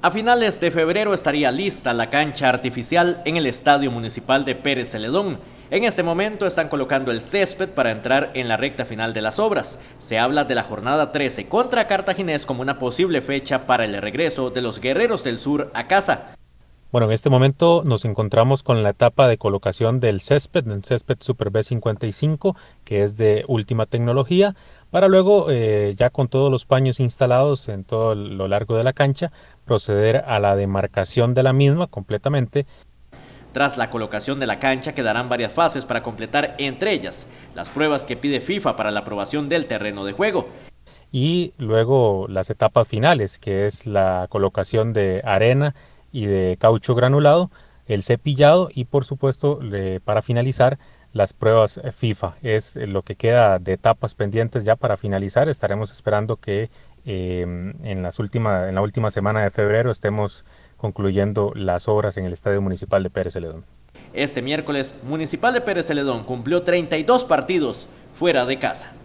A finales de febrero estaría lista la cancha artificial en el Estadio Municipal de Pérez Celedón. En este momento están colocando el césped para entrar en la recta final de las obras. Se habla de la jornada 13 contra Cartaginés como una posible fecha para el regreso de los guerreros del sur a casa. Bueno, en este momento nos encontramos con la etapa de colocación del césped, del césped Super B55, que es de última tecnología, para luego, eh, ya con todos los paños instalados en todo lo largo de la cancha, proceder a la demarcación de la misma completamente. Tras la colocación de la cancha quedarán varias fases para completar, entre ellas, las pruebas que pide FIFA para la aprobación del terreno de juego y luego las etapas finales, que es la colocación de arena y de caucho granulado, el cepillado y por supuesto para finalizar las pruebas FIFA. Es lo que queda de etapas pendientes ya para finalizar. Estaremos esperando que em, en, las en la última semana de febrero estemos concluyendo las obras en el Estadio Municipal de Pérez Celedón. Este miércoles, Municipal de Pérez Celedón cumplió 32 partidos fuera de casa.